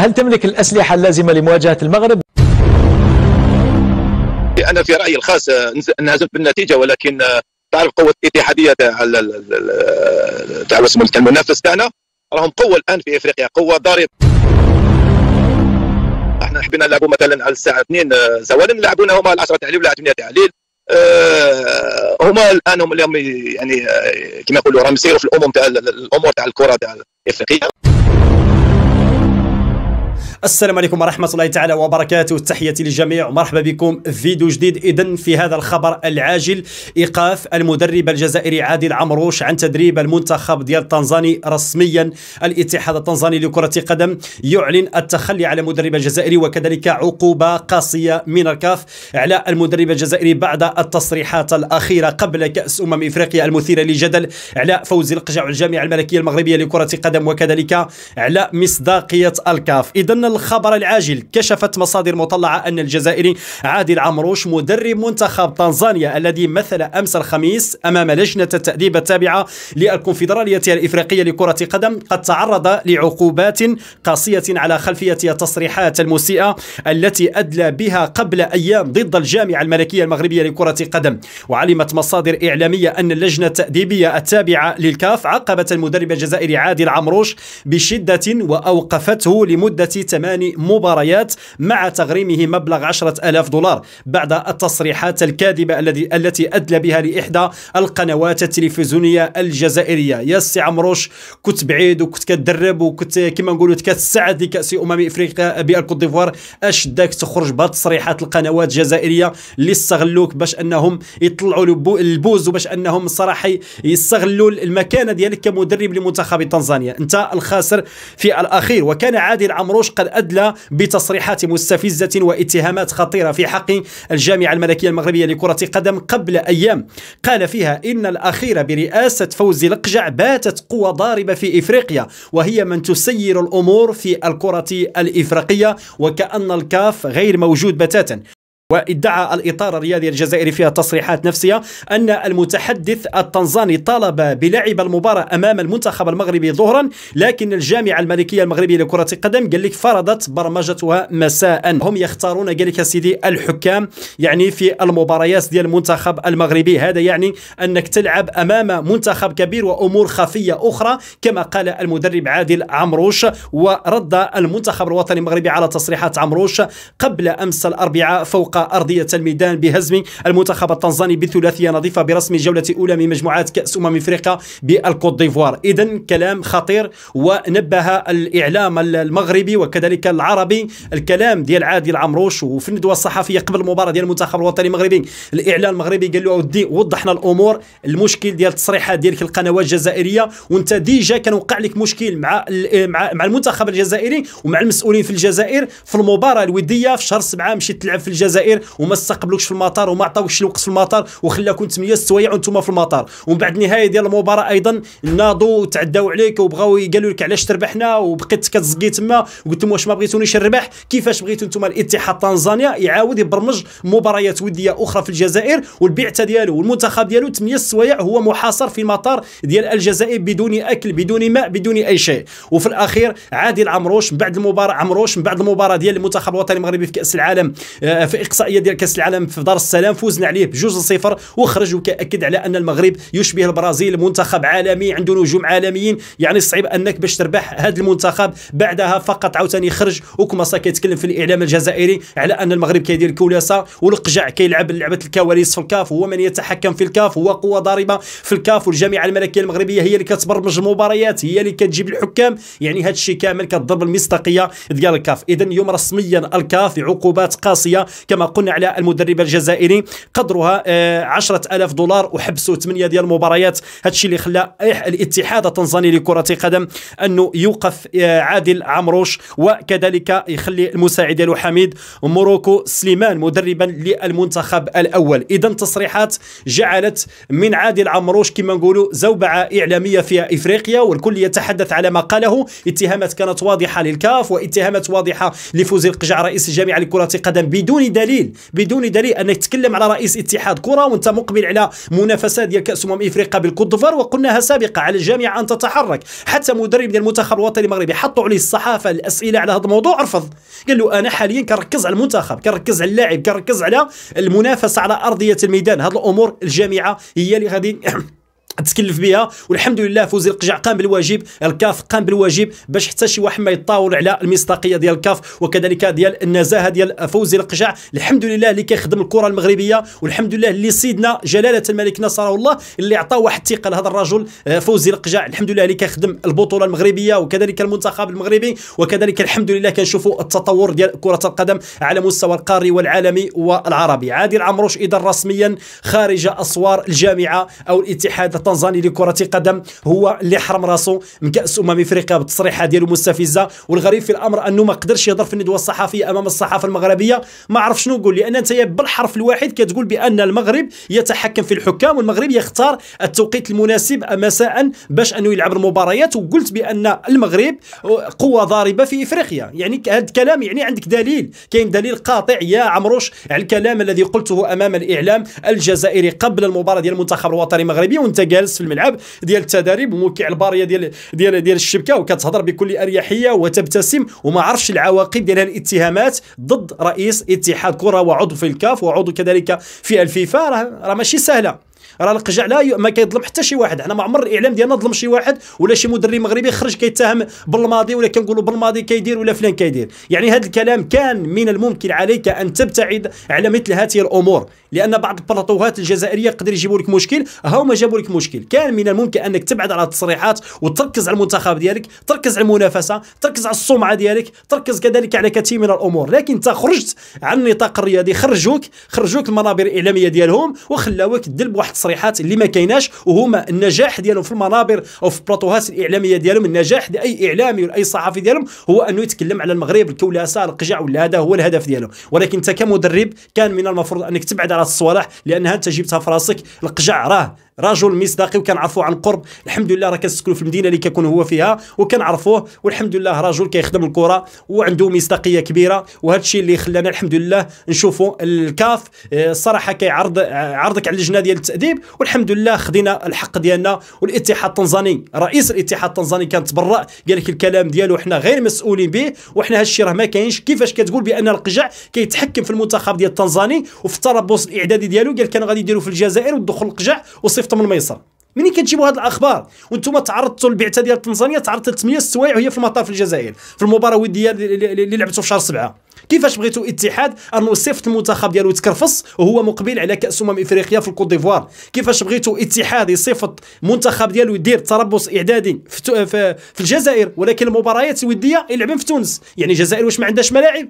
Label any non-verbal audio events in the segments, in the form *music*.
هل تملك الأسلحة اللازمة لمواجهة المغرب؟ أنا في رأيي الخاص انهزمت بالنتيجة ولكن آه، تعرف قوة الاتحادية تاع تاع اسمه المنافس تاعنا راهم قوة الآن في إفريقيا قوة ضاربة احنا حبينا نلعبوا مثلا على الساعة 2 آه، زوالا لعبونا هما على 10 تاع الليل ولا 8 تاع الليل هما الان هم اللي يعني آه، كما يقولوا راهم يسيروا في الامم تاع الامور تاع الكره تاع الافريقيه السلام عليكم ورحمه الله تعالى وبركاته تحياتي للجميع ومرحبا بكم في فيديو جديد اذا في هذا الخبر العاجل ايقاف المدرب الجزائري عادل عمروش عن تدريب المنتخب ديال تنزاني رسميا الاتحاد التنزاني لكره قدم يعلن التخلي على المدرب الجزائري وكذلك عقوبه قاسيه من الكاف على المدرب الجزائري بعد التصريحات الاخيره قبل كاس امم افريقيا المثيره للجدل على فوز القجع الجامعه الملكيه المغربيه لكره قدم وكذلك على مصداقيه الكاف اذا الخبر العاجل كشفت مصادر مطلعة أن الجزائري عادل عمروش مدرب منتخب تنزانيا الذي مثل أمس الخميس أمام لجنة التأديب التابعة للكونفدرالية الإفريقية لكرة قدم قد تعرض لعقوبات قاسية على خلفية تصريحات المسيئة التي أدلى بها قبل أيام ضد الجامعة الملكية المغربية لكرة قدم وعلمت مصادر إعلامية أن اللجنة التأديبية التابعة للكاف عقبت المدرب الجزائري عادل عمروش بشدة وأوقفته لمدة ثمان مباريات مع تغريمه مبلغ 10000 دولار بعد التصريحات الكاذبة التي أدلى بها لإحدى القنوات التلفزيونية الجزائرية يا سي عمروش كنت بعيد وكنت كتدرب وكنت كما نقولوا تكتسعد لكأس أمم إفريقيا بالكوت ديفوار اش داك تخرج بهاد القنوات الجزائرية اللي استغلوك باش أنهم يطلعوا البوز وباش أنهم الصراحة يستغلوا المكانة ديالك كمدرب لمنتخب تنزانيا أنت الخاسر في الأخير وكان عادل عمروش قد الأدلى أدلى بتصريحات مستفزة واتهامات خطيرة في حق الجامعة الملكية المغربية لكرة قدم قبل أيام قال فيها إن الأخيرة برئاسة فوزي لقجع باتت قوة ضاربة في إفريقيا وهي من تسير الأمور في الكرة الإفريقية وكأن الكاف غير موجود بتاتا وادعى الإطار الرياضي الجزائري فيها تصريحات نفسية أن المتحدث التنزاني طالب بلعب المباراة أمام المنتخب المغربي ظهرا لكن الجامعة الملكية المغربية لكرة القدم قال لك فرضت برمجتها مساء هم يختارون قال لك سيدي الحكام يعني في المباريات ديال المنتخب المغربي هذا يعني أنك تلعب أمام منتخب كبير وأمور خفية أخرى كما قال المدرب عادل عمروش ورد المنتخب الوطني المغربي على تصريحات عمروش قبل أمس الأربعاء فوق أرضية الميدان بهزم المنتخب التنزاني بثلاثية نظيفة برسم جولة أولى من مجموعات كأس أمم إفريقيا بالكوت ديفوار إذا كلام خطير ونبه الإعلام المغربي وكذلك العربي الكلام ديال عادل عمروش وفي الندوة الصحفية قبل المباراة ديال المنتخب الوطني المغربي الإعلام المغربي قال له أودي وضحنا الأمور المشكل ديال التصريحات ديالك القنوات الجزائرية وأنت ديجا كان وقع لك مشكل مع مع مع المنتخب الجزائري ومع المسؤولين في الجزائر في المباراة الودية في شهر سبعة مشيت تلعب في الجزائر الجزائر وما استقبلوكش في المطار وما عطاوكش الوقت في المطار وخلاكم 8 سوايع وانتم في المطار ومن بعد النهايه ديال المباراه ايضا ناضوا وتعداو عليك وبغاو قالوا لك علاش تربحنا وبقيت كتزقي تما وقلت لهم واش ما بغيتونيش نربح كيفاش بغيتوا انتم الاتحاد تنزانيا يعاود يبرمج مباريات وديه اخرى في الجزائر والبعثه ديالو والمنتخب ديالو 8 سوايع هو محاصر في مطار ديال الجزائر بدون اكل بدون ماء بدون اي شيء وفي الاخير عادل عمروش من بعد المباراه عمروش من بعد المباراه ديال المنتخب الوطني المغربي في كاس العالم آه، في الاقصائيه ديال كاس العالم في دار السلام فوزنا عليه بجوج صفر وخرج وكأكد على ان المغرب يشبه البرازيل منتخب عالمي عنده نجوم عالميين يعني صعيب انك باش تربح هذا المنتخب بعدها فقط عاوتاني خرج وكماسا كيتكلم في الاعلام الجزائري على ان المغرب كيدير كولاسه والقجع كيلعب لعبه الكواليس في الكاف هو من يتحكم في الكاف هو قوه ضاربه في الكاف والجامعه الملكيه المغربيه هي اللي كتبرمج المباريات هي اللي كتجيب الحكام يعني هذا الشيء كامل كضرب المصداقيه ديال الكاف اذا اليوم رسميا الكاف عقوبات قاسيه كما قلنا على المدرب الجزائري قدرها 10000 آه، دولار وحبسوا 8 ديال المباريات هادشي اللي خلى الاتحاد التنزاني لكرة القدم انه يوقف آه، عادل عمروش وكذلك يخلي المساعد ديالو حميد موروكو سليمان مدربا للمنتخب الاول اذا تصريحات جعلت من عادل عمروش كما نقولوا زوبعه اعلاميه في افريقيا والكل يتحدث على ما قاله اتهامات كانت واضحه للكاف واتهامات واضحه لفوزي القجع رئيس الجامعه لكره القدم بدون دليل دليل بدون دليل انك تتكلم على رئيس اتحاد كره وانت مقبل على منافسه ديال كاس امم افريقيا بالكوت وقلناها سابقه على الجامعه ان تتحرك حتى مدرب ديال المنتخب الوطني المغربي حطوا عليه الصحافه الاسئله على هذا الموضوع رفض قال له انا حاليا كنركز على المنتخب كنركز على اللاعب كنركز على المنافسه على ارضيه الميدان هذه الامور الجامعه هي اللي غادي *clears throat* تكلف بها والحمد لله فوزي القجع قام بالواجب الكاف قام بالواجب باش حتى شي واحد ما يتطاول على المصداقيه ديال الكاف وكذلك ديال النزاهه ديال فوزي القجع الحمد لله اللي كيخدم الكره المغربيه والحمد لله اللي سيدنا جلاله الملك نصره الله اللي عطى واحد الثقه لهذا الرجل آه، فوزي القجع الحمد لله اللي كيخدم البطوله المغربيه وكذلك المنتخب المغربي وكذلك الحمد لله كنشوفوا التطور ديال كره القدم على مستوى القاري والعالمي والعربي عادل عمروش اذا رسميا خارج اسوار الجامعه او الاتحاد التنزاني لكره قدم هو اللي حرم راسه من كاس امم افريقيا بالتصريحه ديالو مستفزه والغريب في الامر انه ما قدرش يهضر في الندوه الصحفيه امام الصحافه المغربيه ما عرف شنو يقول لان انت بالحرف الواحد كتقول بان المغرب يتحكم في الحكام والمغرب يختار التوقيت المناسب مساء باش انه يلعب المباريات وقلت بان المغرب قوه ضاربه في افريقيا يعني هذا الكلام يعني عندك دليل كاين دليل قاطع يا عمروش على الكلام الذي قلته امام الاعلام الجزائري قبل المباراه ديال المنتخب الوطني المغربي وانت جالس في الملعب ديال التدريب وموقع الباريه ديال ديال ديال الشبكه وكتهضر بكل اريحيه وتبتسم وما عرفش العواقب ديال الاتهامات ضد رئيس اتحاد كره وعضو في الكاف وعضو كذلك في الفيفا راه ماشي سهله راه القجع لا ما كيظلم حتى شي واحد حنا ما عمر الاعلام ديالنا ظلم شي واحد ولا شي مدرب مغربي خرج كيتهم بالماضي ولا كنقولوا بالماضي كيدير ولا فلان كيدير يعني هذا الكلام كان من الممكن عليك ان تبتعد على مثل هذه الامور لان بعض البلاطوهات الجزائريه قدر يجيبوا لك مشكل ها هما جابوا لك مشكل كان من الممكن انك تبعد على التصريحات وتركز على المنتخب ديالك تركز على المنافسه تركز على السمعه ديالك تركز كذلك على كثير من الامور لكن انت خرجت عن النطاق الرياضي خرجوك خرجوك المنابر الاعلاميه ديالهم وخلاوك دير بواحد التصريحات اللي ما كايناش وهما النجاح ديالهم في المنابر او في البلاطوهات الاعلاميه ديالهم النجاح لاي اعلامي ولا اي صحفي ديالهم هو انه يتكلم على المغرب الكولاسه القجع ولا هذا هو الهدف ديالهم ولكن انت كمدرب كان من المفروض انك تبعد على الصوالح لانها انت جبتها في راسك القجع راه رجل مصداقي وكنعرفوه عن قرب الحمد لله راه كنسكنوا في المدينه اللي كيكون هو فيها وكنعرفوه والحمد لله رجل كيخدم الكره وعنده مصداقيه كبيره وهذا الشيء اللي خلانا الحمد لله نشوفوا الكاف آه، الصراحه كيعرض عرضك على اللجنه ديال التاديب والحمد لله خدينا الحق ديالنا والاتحاد التنزاني رئيس الاتحاد التنزاني كان تبرأ قال لك الكلام ديالو حنا غير مسؤولين به وحنا الشيء راه ما كاينش كيفاش كتقول بان القجع كيتحكم في المنتخب ديال التنزاني وفي التربص الاعدادي ديالو قال انا غادي يديروا في الجزائر وتدخل القجع وصف الشفط من الميسر منين كتجيبوا هذه الاخبار وانتم تعرضتوا للبعثه ديال تنزانيا تعرضت 300 السوايع وهي في المطار في الجزائر في المباراه الوديه اللي لعبتوا في شهر سبعه كيفاش بغيتوا اتحاد انه صيفط المنتخب ديالو يتكرفص وهو مقبل على كاس امم افريقيا في الكوت ديفوار كيفاش بغيتوا اتحاد يصيفط المنتخب ديالو يدير تربص اعدادي في, في الجزائر ولكن المباريات الوديه يلعبن في تونس يعني الجزائر واش ما عندهاش ملاعب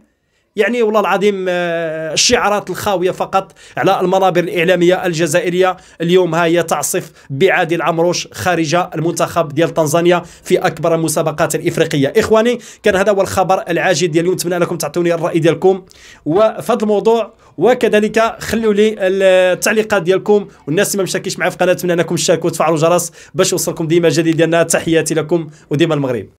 يعني والله العظيم آه، الشعارات الخاويه فقط على المنابر الاعلاميه الجزائريه اليوم ها هي تعصف بعادل العمروش خارج المنتخب ديال تنزانيا في اكبر المسابقات الافريقيه اخواني كان هذا هو الخبر العاجل ديال اليوم نتمنى انكم تعطوني الراي ديالكم وفي هذا الموضوع وكذلك خلوا لي التعليقات ديالكم والناس اللي ما مشاكيش معايا في قناه نتمنى انكم تشاركوا وتفعلوا الجرس باش يوصلكم ديما جديد ديالنا تحياتي لكم وديما المغرب